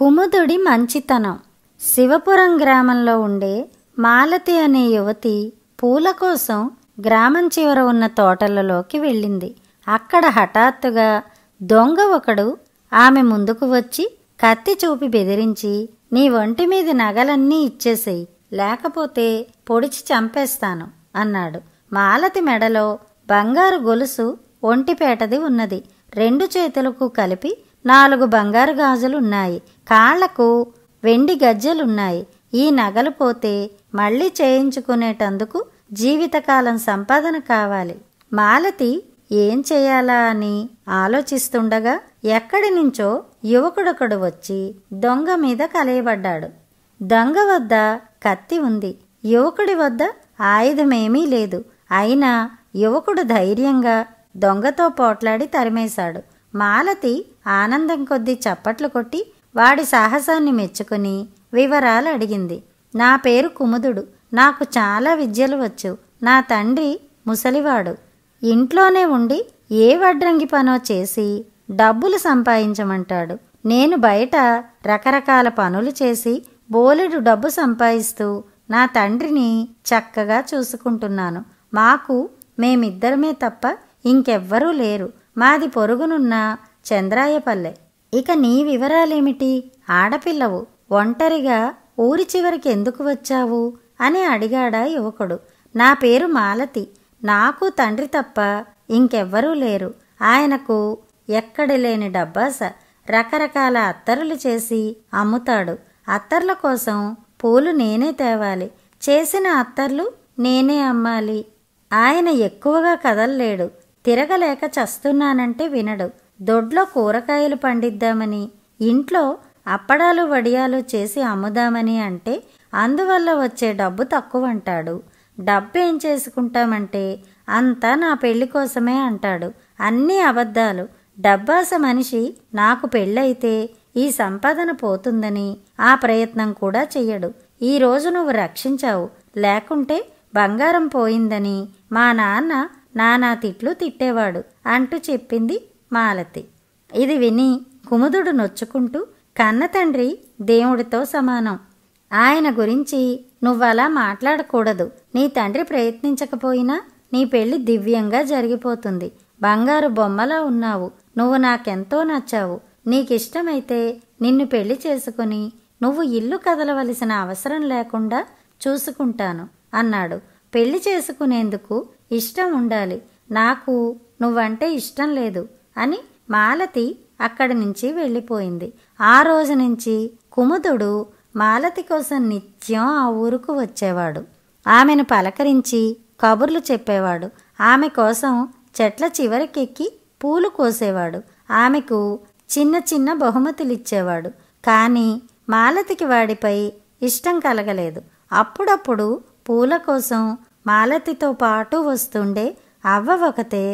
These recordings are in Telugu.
కుముదుడి మంచితనం శివపురం గ్రామంలో ఉండే మాలతి అనే యువతి పూల కోసం గ్రామం చివర ఉన్న తోటలలోకి వెళ్ళింది అక్కడ హఠాత్తుగా దొంగ ఒకడు ఆమె ముందుకు వచ్చి కత్తి చూపి బెదిరించి నీ ఒంటి మీద నగలన్నీ ఇచ్చేసేయి లేకపోతే పొడిచి చంపేస్తాను అన్నాడు మాలతి మెడలో బంగారు గొలుసు ఒంటిపేటది ఉన్నది రెండు చేతులకు కలిపి నాలుగు బంగారు గాజులున్నాయి కాళ్లకు వెండి గజ్జలున్నాయి ఈ నగలు పోతే మళ్ళీ చేయించుకునేటందుకు జీవితకాలం సంపాదన కావాలి మాలతి ఏం చేయాలా అని ఆలోచిస్తుండగా ఎక్కడి నుంచో యువకుడొకడు వచ్చి దొంగ మీద కలయబడ్డాడు దొంగ వద్ద కత్తి ఉంది యువకుడి వద్ద ఆయుధమేమీ లేదు అయినా యువకుడు ధైర్యంగా దొంగతో పోట్లాడి తరిమేశాడు మాలతి ఆనందం కొద్దీ చప్పట్లు కొట్టి వాడి సాహసాన్ని మెచ్చుకుని వివరాలు అడిగింది నా పేరు కుముదుడు నాకు చాలా విద్యలు వచ్చు నా తండ్రి ముసలివాడు ఇంట్లోనే ఉండి ఏ వడ్రంగి పనో చేసి డబ్బులు సంపాదించమంటాడు నేను బయట రకరకాల పనులు చేసి బోలెడు డబ్బు సంపాదిస్తూ నా తండ్రిని చక్కగా చూసుకుంటున్నాను మాకు మేమిద్దరమే తప్ప ఇంకెవ్వరూ లేరు మాది పొరుగునున్న చంద్రాయపల్లె ఇక నీ వివరాలేమిటి ఆడపిల్లవు ఒంటరిగా ఊరి చివరికి ఎందుకు వచ్చావు అని అడిగాడా యువకుడు నా పేరు మాలతి నాకు తండ్రి తప్ప ఇంకెవ్వరూ లేరు ఆయనకు ఎక్కడ లేని డబ్బాస రకరకాల అత్తరులు చేసి అమ్ముతాడు అత్తర్ల కోసం పూలు నేనే తేవాలి చేసిన అత్తర్లు నేనే అమ్మాలి ఆయన ఎక్కువగా కదల్లేడు తిరగలేక చస్తున్నానంటే వినడు దొడ్లో కూరగాయలు పండిద్దామని ఇంట్లో అప్పడాలు వడియాలు చేసి అమ్ముదామని అంటే అందువల్ల వచ్చే డబ్బు తక్కువ అంటాడు డబ్బు ఏం చేసుకుంటామంటే అంతా నా పెళ్లి కోసమే అంటాడు అన్నీ అబద్ధాలు డబ్బాస మనిషి నాకు పెళ్ళైతే ఈ సంపాదన పోతుందని ఆ ప్రయత్నం కూడా చెయ్యడు ఈరోజు నువ్వు రక్షించావు లేకుంటే బంగారం పోయిందని మా నాన్న నానా తిట్లు తిట్టేవాడు అంటూ చెప్పింది మాలతి ఇది విని కుముదుడు నొచ్చుకుంటూ కన్న తండ్రి దేవుడితో సమానం ఆయన గురించి నువ్వలా మాట్లాడకూడదు నీ తండ్రి ప్రయత్నించకపోయినా నీ పెళ్లి దివ్యంగా జరిగిపోతుంది బంగారు బొమ్మలా ఉన్నావు నువ్వు నాకెంతో నచ్చావు నీకిష్టమైతే నిన్ను పెళ్లి చేసుకుని నువ్వు ఇల్లు కదలవలసిన అవసరం లేకుండా చూసుకుంటాను అన్నాడు పెళ్లి చేసుకునేందుకు ఇష్టం ఉండాలి నాకు నువ్వంటే ఇష్టం లేదు అని మాలతి అక్కడి నుంచి వెళ్ళిపోయింది ఆ రోజు నుంచి కుముదుడు మాలతి కోసం నిత్యం ఆ ఊరుకు వచ్చేవాడు ఆమెను పలకరించి కబుర్లు చెప్పేవాడు ఆమె కోసం చెట్ల చివరికెక్కి పూలు కోసేవాడు ఆమెకు చిన్న చిన్న బహుమతులిచ్చేవాడు కానీ మాలతికి వాడిపై ఇష్టం కలగలేదు అప్పుడప్పుడు పూల కోసం మాలతితో పాటు వస్తుండే అవ్వ ఒకతే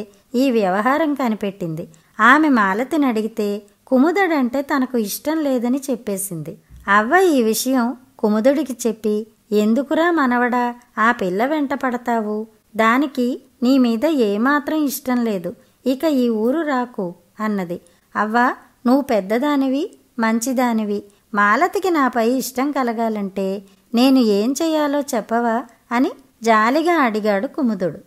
ఈ వ్యవహారం కనిపెట్టింది ఆమె మాలతిని అడిగితే కుముదడంటే తనకు ఇష్టం లేదని చెప్పేసింది అవ్వ ఈ విషయం కుముదుడికి చెప్పి ఎందుకురా మనవడా ఆ పిల్ల వెంట పడతావు దానికి నీ మీద ఏమాత్రం ఇష్టం లేదు ఇక ఈ ఊరు రాకు అన్నది అవ్వ నువ్వు పెద్దదానివి మంచిదానివి మాలతికి నాపై ఇష్టం కలగాలంటే నేను ఏం చేయాలో చెప్పవా అని జాలిగా అడిగాడు కుముదుడు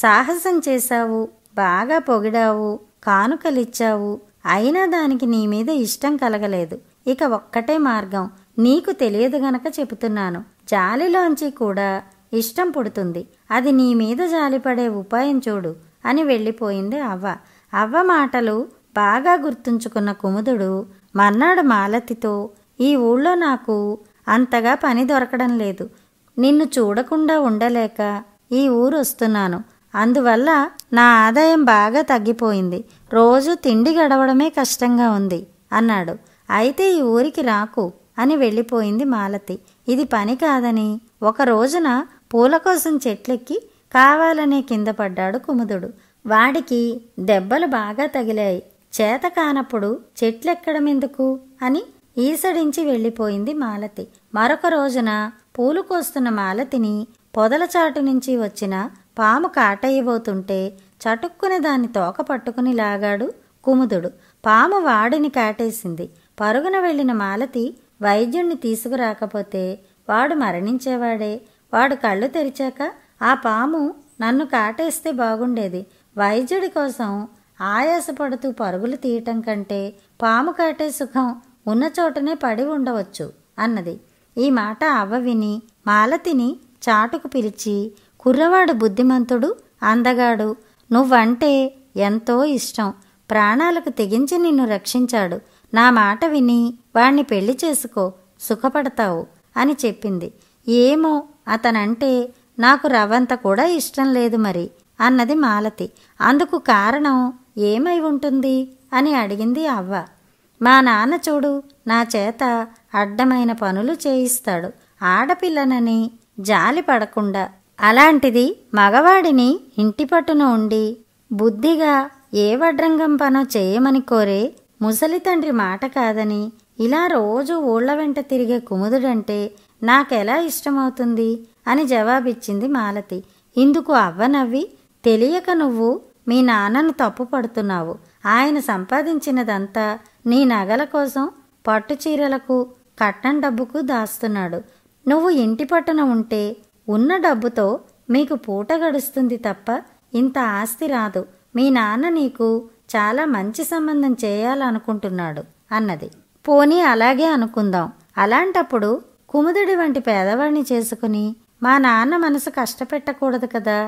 సాహసం చేశావు బాగా పొగిడావు కానుకలిచ్చావు అయినా దానికి నీ మీద ఇష్టం కలగలేదు ఇక ఒక్కటే మార్గం నీకు తెలియదు గనక చెబుతున్నాను జాలిలోంచి కూడా ఇష్టం పుడుతుంది అది నీ మీద జాలిపడే ఉపాయం చూడు అని వెళ్ళిపోయింది అవ్వ అవ్వ మాటలు బాగా గుర్తుంచుకున్న కుముదుడు మర్నాడు మాలతితో ఈ ఊళ్ళో నాకు అంతగా పని దొరకడం లేదు నిన్ను చూడకుండా ఉండలేక ఈ ఊరు వస్తున్నాను అందువల్ల నా ఆదాయం బాగా తగ్గిపోయింది రోజు తిండి గడవడమే కష్టంగా ఉంది అన్నాడు అయితే ఈ ఊరికి రాకు అని వెళ్ళిపోయింది మాలతి ఇది పని కాదని ఒక రోజున పూల కోసం చెట్లెక్కి కావాలనే కింద పడ్డాడు కుముదుడు వాడికి దెబ్బలు బాగా తగిలాయి చేత కానప్పుడు చెట్లెక్కడం ఎందుకు అని ఈసడించి వెళ్ళిపోయింది మాలతి మరొక రోజున పూలు కోస్తున్న మాలతిని పొదల చాటు నుంచి వచ్చిన పాము కాటయ్యబోతుంటే చటుక్కున దాన్ని తోక పట్టుకుని లాగాడు కుముదుడు పాము వాడిని కాటేసింది పరుగున వెళ్ళిన మాలతి వైద్యుణ్ణి తీసుకురాకపోతే వాడు మరణించేవాడే వాడు కళ్ళు తెరిచాక ఆ పాము నన్ను కాటేస్తే బాగుండేది వైద్యుడి కోసం ఆయాసపడుతూ పరుగులు తీయటం కంటే పాము కాటే సుఖం ఉన్న చోటనే పడి ఉండవచ్చు అన్నది ఈ మాట అవ్వ విని మాలతిని చాటుకు పిలిచి కుర్రవాడు బుద్ధిమంతుడు అందగాడు నువ్వంటే ఎంతో ఇష్టం ప్రాణాలకు తెగించి నిన్ను రక్షించాడు నా మాట విని వాణ్ణి పెళ్లి చేసుకో సుఖపడతావు అని చెప్పింది ఏమో అతనంటే నాకు రవ్వంత కూడా ఇష్టం లేదు మరి అన్నది మాలతి అందుకు కారణం ఏమై ఉంటుంది అని అడిగింది అవ్వ మా నాన్న చూడు నా చేత అడ్డమైన పనులు చేయిస్తాడు ఆడపిల్లనని జాలి పడకుండా అలాంటిది మగవాడిని ఇంటి పట్టున ఉండి బుద్ధిగా ఏ వడ్రంగం పనో చేయమని కోరే ముసలి తండ్రి మాట కాదని ఇలా రోజు ఊళ్ళ వెంట తిరిగే కుముదుడంటే నాకెలా ఇష్టమవుతుంది అని జవాబిచ్చింది మాలతి ఇందుకు అవ్వనవ్వి తెలియక నువ్వు మీ నాన్నను తప్పు పడుతున్నావు ఆయన సంపాదించినదంతా నీ నగల కోసం పట్టు చీరలకు కట్నం డబ్బుకు దాస్తున్నాడు నువ్వు ఇంటి పట్టున ఉంటే ఉన్న డబ్బుతో మీకు పూట గడుస్తుంది తప్ప ఇంత ఆస్తి రాదు మీ నాన్న నీకు చాలా మంచి సంబంధం చేయాలనుకుంటున్నాడు అన్నది పోనీ అలాగే అనుకుందాం అలాంటప్పుడు కుముదుడి వంటి పేదవాడిని చేసుకుని మా నాన్న మనసు కష్టపెట్టకూడదు కదా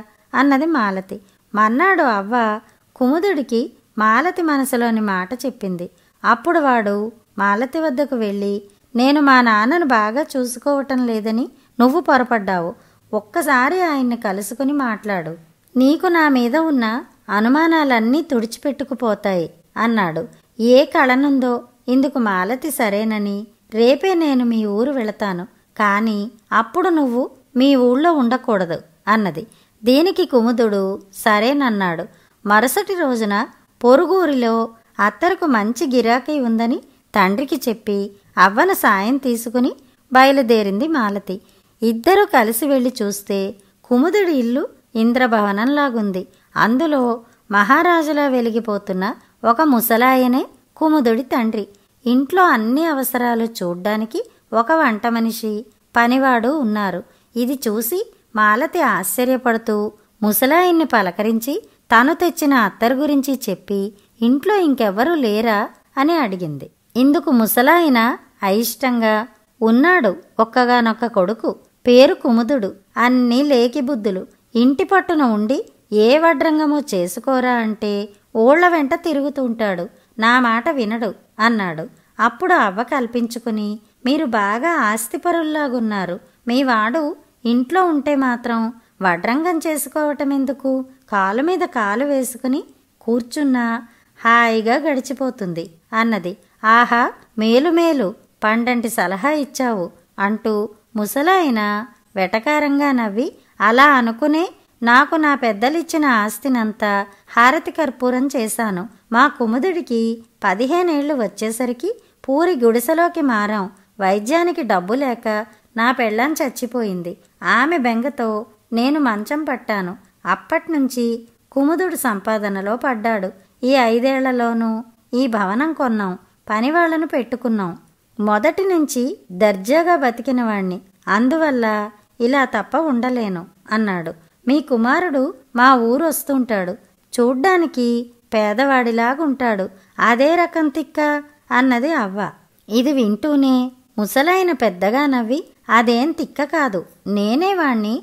అన్నది మాలతి మన్నాడు అవ్వ కుముదుడికి మాలతి మనసులోని మాట చెప్పింది అప్పుడు వాడు మాలతి వద్దకు వెళ్ళి నేను మా నాన్నను బాగా చూసుకోవటం లేదని నువ్వు పొరపడ్డావు ఒక్కసారి ఆయన్ని కలుసుకుని మాట్లాడు నీకు నా మీద ఉన్న అనుమానాలన్నీ తుడిచిపెట్టుకుపోతాయి అన్నాడు ఏ కళనుందో ఇందుకు మాలతి సరేనని రేపే నేను మీ ఊరు వెళతాను కానీ అప్పుడు నువ్వు మీ ఊళ్ళో ఉండకూడదు అన్నది దీనికి కుముదుడు సరేనన్నాడు మరుసటి రోజున పొరుగూరిలో అత్తరకు మంచి గిరాకీ ఉందని తండ్రికి చెప్పి అవ్వల సాయం తీసుకుని బయలుదేరింది మాలతి ఇద్దరూ కలిసి వెళ్ళి చూస్తే కుముదుడి ఇల్లు ఇంద్రభవనంలాగుంది అందులో మహారాజులా వెలిగిపోతున్న ఒక ముసలాయనే కుముదుడి తండ్రి ఇంట్లో అన్ని అవసరాలు చూడ్డానికి ఒక వంట మనిషి పనివాడు ఉన్నారు ఇది చూసి మాలతి ఆశ్చర్యపడుతూ ముసలాయిన్ని పలకరించి తను తెచ్చిన అత్తరు గురించి చెప్పి ఇంట్లో ఇంకెవ్వరూ లేరా అని అడిగింది ఇందుకు ముసలాయన అయిష్టంగా ఉన్నాడు ఒక్కగానొక్క కొడుకు పేరు కుముదుడు అన్నీ లేకిబుద్ధులు ఇంటి పట్టున ఉండి ఏ వడ్రంగమో చేసుకోరా అంటే ఓళ్ల వెంట తిరుగుతుంటాడు నా మాట వినడు అన్నాడు అప్పుడు అవ్వ కల్పించుకుని మీరు బాగా ఆస్తిపరుల్లాగున్నారు మీ వాడు ఇంట్లో ఉంటే మాత్రం వడ్రంగం చేసుకోవటం ఎందుకు కాలు మీద కాలు వేసుకుని కూర్చున్నా హాయిగా గడిచిపోతుంది అన్నది ఆహా మేలు మేలు పండంటి సలహా ఇచ్చావు అంటూ ముసలాయన వెటకారంగా నవ్వి అలా అనుకునే నాకు నా పెద్దలిచ్చిన ఆస్తినంతా హారతి కర్పూరం చేశాను మా కుముదుడికి పదిహేనేళ్లు వచ్చేసరికి పూరి గుడిసెలోకి మారాం వైద్యానికి డబ్బు లేక నా పెళ్ళం చచ్చిపోయింది ఆమె బెంగతో నేను మంచం పట్టాను అప్పట్నుంచి కుముదుడు సంపాదనలో పడ్డాడు ఈ ఐదేళ్లలోనూ ఈ భవనం కొన్నాం పని వాళ్ళను పెట్టుకున్నాం మొదటి నుంచి దర్జాగా బతికినవాణ్ణి అందువల్ల ఇలా తప్ప ఉండలేను అన్నాడు మీ కుమారుడు మా ఊరు వస్తుంటాడు చూడ్డానికి పేదవాడిలాగుంటాడు అదే రకం తిక్క అన్నది అవ్వ ఇది వింటూనే ముసలైన పెద్దగా నవ్వి అదేం తిక్క కాదు నేనే వాణ్ణి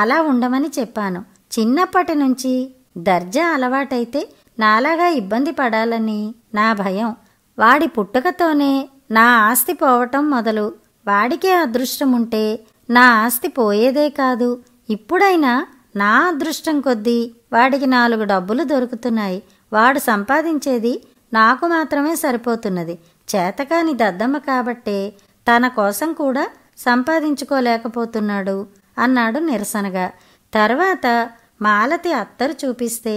అలా ఉండమని చెప్పాను చిన్నప్పటి నుంచి దర్జా అలవాటైతే నాలాగా ఇబ్బంది పడాలని నా భయం వాడి పుట్టుకతోనే నా ఆస్తి పోవటం మొదలు వాడికే అదృష్టం ఉంటే నా ఆస్తి పోయేదే కాదు ఇప్పుడైనా నా అదృష్టం కొద్దీ వాడికి నాలుగు డబ్బులు దొరుకుతున్నాయి వాడు సంపాదించేది నాకు మాత్రమే సరిపోతున్నది చేతకాని దద్దమ్మ కాబట్టే తన కోసం కూడా సంపాదించుకోలేకపోతున్నాడు అన్నాడు నిరసనగా తర్వాత మాలతి అత్తరు చూపిస్తే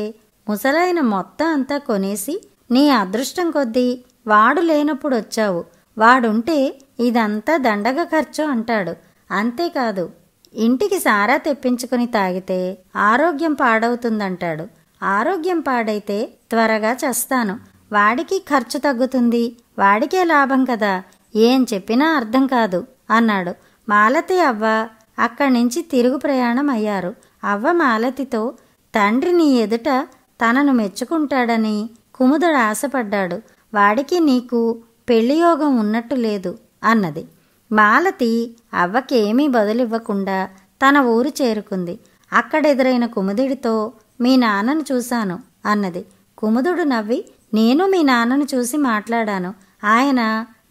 ముసలైన మొత్తం అంతా కొనేసి నీ అదృష్టం కొద్దీ వాడు లేనప్పుడు వచ్చావు వాడుంటే ఇదంతా దండగ ఖర్చు అంటాడు అంతేకాదు ఇంటికి సారా తెప్పించుకుని తాగితే ఆరోగ్యం పాడవుతుందంటాడు ఆరోగ్యం పాడైతే త్వరగా చేస్తాను వాడికి ఖర్చు తగ్గుతుంది వాడికే లాభం కదా ఏం చెప్పినా అర్థం కాదు అన్నాడు మాలతి అవ్వ అక్కడి నుంచి తిరుగు ప్రయాణం అయ్యారు అవ్వ మాలతితో తండ్రిని ఎదుట తనను మెచ్చుకుంటాడని కుముదుడు ఆశపడ్డాడు వాడికి నీకు పెళ్లియోగం ఉన్నట్టు లేదు అన్నది మాలతి అవ్వకేమీ బదులివ్వకుండా తన ఊరు చేరుకుంది అక్కడెదురైన కుముదుడితో మీ నాన్నను చూశాను అన్నది కుముదుడు నవ్వి నేను మీ నాన్నను చూసి మాట్లాడాను ఆయన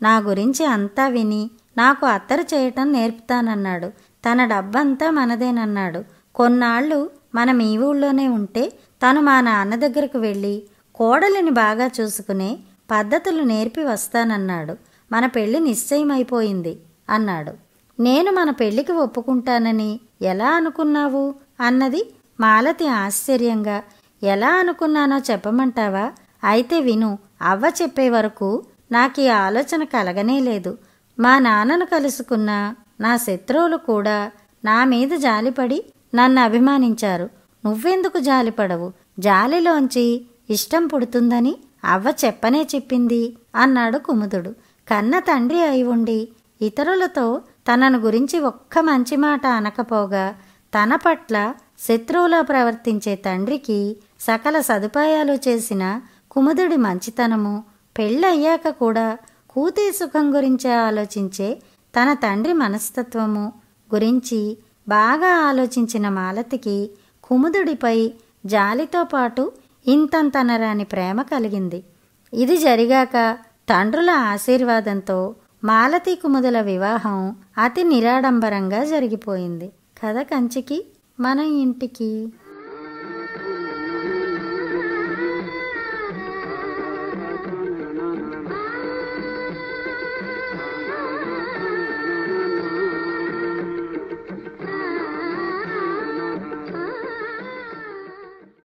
నా గురించి అంతా విని నాకు అత్తరు చేయటం నేర్పుతానన్నాడు తన డబ్బంతా మనదేనన్నాడు కొన్నాళ్ళు మనం ఈ ఊళ్ళోనే ఉంటే తను మా నాన్న దగ్గరకు వెళ్ళి కోడలిని బాగా చూసుకునే పద్ధతులు నేర్పి వస్తానన్నాడు మన పెళ్లి నిశ్చయమైపోయింది అన్నాడు నేను మన పెళ్లికి ఒప్పుకుంటానని ఎలా అనుకున్నావు అన్నది మాలతి ఆశ్చర్యంగా ఎలా అనుకున్నానో చెప్పమంటావా అయితే విను అవ్వ చెప్పే వరకు నాకు ఈ ఆలోచన కలగనే లేదు మా నాన్నను కలుసుకున్న నా శత్రువులు కూడా నా మీద జాలిపడి నన్ను అభిమానించారు నువ్వెందుకు జాలిపడవు జాలిలోంచి ఇష్టం పుడుతుందని అవ్వ చెప్పనే చెప్పింది అన్నాడు కుముదుడు కన్న తండ్రి అయి ఉండి ఇతరులతో తనను గురించి ఒక్క మంచి మాట అనకపోగా తన పట్ల శత్రువులా ప్రవర్తించే తండ్రికి సకల సదుపాయాలు చేసిన కుముదుడి మంచితనము పెళ్ళయ్యాక కూడా కూతి సుఖం గురించే ఆలోచించే తన తండ్రి మనస్తత్వము గురించి బాగా ఆలోచించిన మాలతికి కుముదుడిపై జాలితో పాటు ఇంతంతనరాని ప్రేమ కలిగింది ఇది జరిగాక తండ్రుల ఆశీర్వాదంతో మాలతీ కుముదల వివాహం అతి నిరాడంబరంగా జరిగిపోయింది కథ కంచికి మన ఇంటికి